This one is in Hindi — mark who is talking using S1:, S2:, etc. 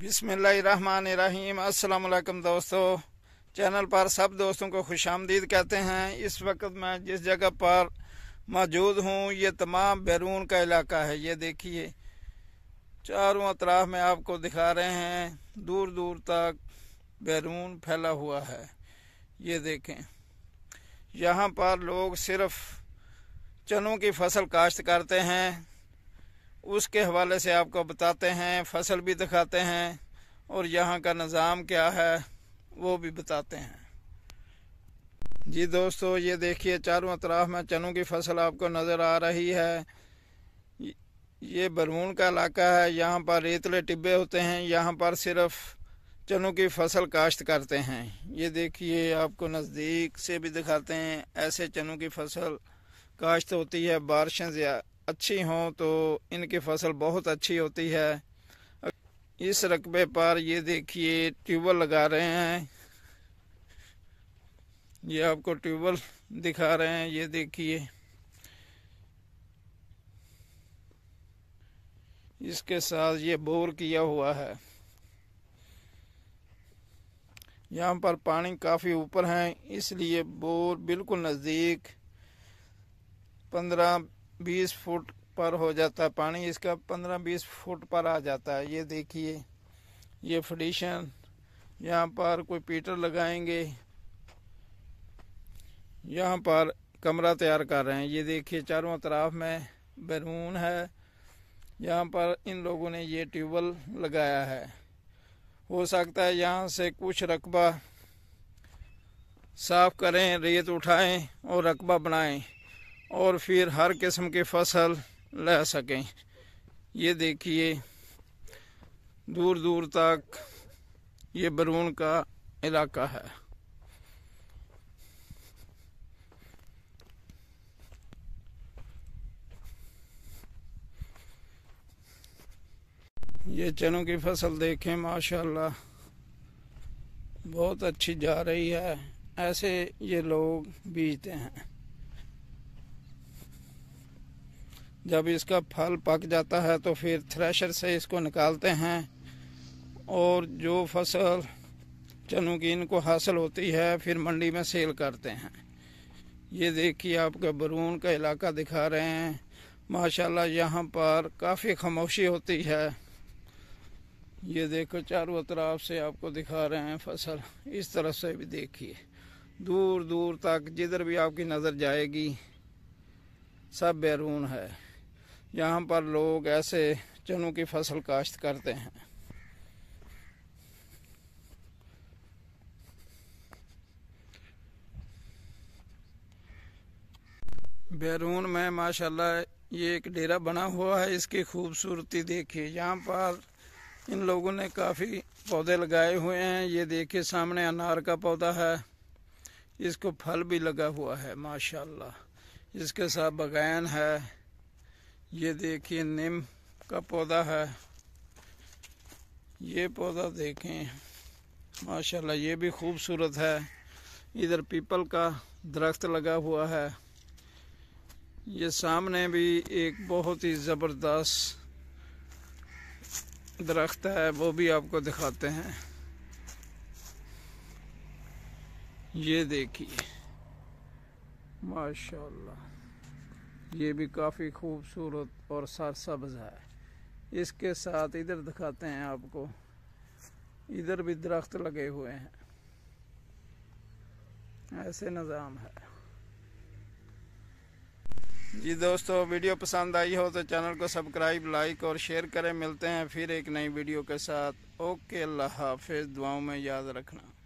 S1: बिसमीम अल्लाम दोस्तों चैनल पर सब दोस्तों को खुश आमदीद कहते हैं इस वक्त मैं जिस जगह पर मौजूद हूँ ये तमाम बैरून का इलाका है ये देखिए चारों अतराफ में आपको दिखा रहे हैं दूर दूर तक बैरून फैला हुआ है ये देखें यहाँ पर लोग सिर्फ चनों की फसल काश्त करते हैं उसके हवाले से आपको बताते हैं फसल भी दिखाते हैं और यहाँ का निज़ाम क्या है वो भी बताते हैं जी दोस्तों ये देखिए चारों अतराफ में चनों की फसल आपको नज़र आ रही है ये बरमून का इलाका है यहाँ पर रेतले टिब्बे होते हैं यहाँ पर सिर्फ चनों की फसल काश्त करते हैं ये देखिए आपको नज़दीक से भी दिखाते हैं ऐसे चनों की फसल काश्त होती है बारिशें अच्छी हों तो इनकी फसल बहुत अच्छी होती है इस रकबे पर ये देखिए ट्यूबवेल लगा रहे हैं ये आपको ट्यूबवेल दिखा रहे हैं ये देखिए इसके साथ ये बोर किया हुआ है यहाँ पर पानी काफ़ी ऊपर है इसलिए बोर बिल्कुल नज़दीक पंद्रह बीस फुट पर हो जाता है पानी इसका पंद्रह बीस फुट पर आ जाता है ये देखिए ये फडिशन यहाँ पर कोई पीटर लगाएंगे यहाँ पर कमरा तैयार कर रहे हैं ये देखिए चारों तरफ में बैरून है यहाँ पर इन लोगों ने ये ट्यूबवेल लगाया है हो सकता है यहाँ से कुछ रकबा साफ करें रेत उठाएं और रकबा बनाएं और फिर हर किस्म के फसल ले सकें ये देखिए दूर दूर तक ये बरून का इलाका है ये चनों की फसल देखें माशाल्लाह बहुत अच्छी जा रही है ऐसे ये लोग बीजते हैं जब इसका फल पक जाता है तो फिर थ्रेशर से इसको निकालते हैं और जो फसल चनों की इनको हासिल होती है फिर मंडी में सेल करते हैं ये देखिए आपका बरून का इलाका दिखा रहे हैं माशाल्लाह यहाँ पर काफ़ी खामोशी होती है ये देखो चारों तरफ से आपको दिखा रहे हैं फसल इस तरह से भी देखिए दूर दूर तक जिधर भी आपकी नज़र जाएगी सब बैरून है यहाँ पर लोग ऐसे चनों की फसल काश्त करते हैं बैरून में माशाल्लाह ये एक डेरा बना हुआ है इसकी खूबसूरती देखिए यहाँ पर इन लोगों ने काफ़ी पौधे लगाए हुए हैं ये देखिए सामने अनार का पौधा है इसको फल भी लगा हुआ है माशाल्लाह इसके साथ बगैन है ये देखिए नीम का पौधा है ये पौधा देखें माशाल्लाह ये भी खूबसूरत है इधर पीपल का दरख्त लगा हुआ है ये सामने भी एक बहुत ही ज़बरदस्त दरख्त है वो भी आपको दिखाते हैं ये देखिए माशाल्लाह ये भी काफ़ी खूबसूरत और सरसब्ज है इसके साथ इधर दिखाते हैं आपको इधर भी दरख्त लगे हुए हैं ऐसे निज़ाम है जी दोस्तों वीडियो पसंद आई हो तो चैनल को सब्सक्राइब लाइक और शेयर करें मिलते हैं फिर एक नई वीडियो के साथ ओके अल्लाह हाफिज़ दुआओं में याद रखना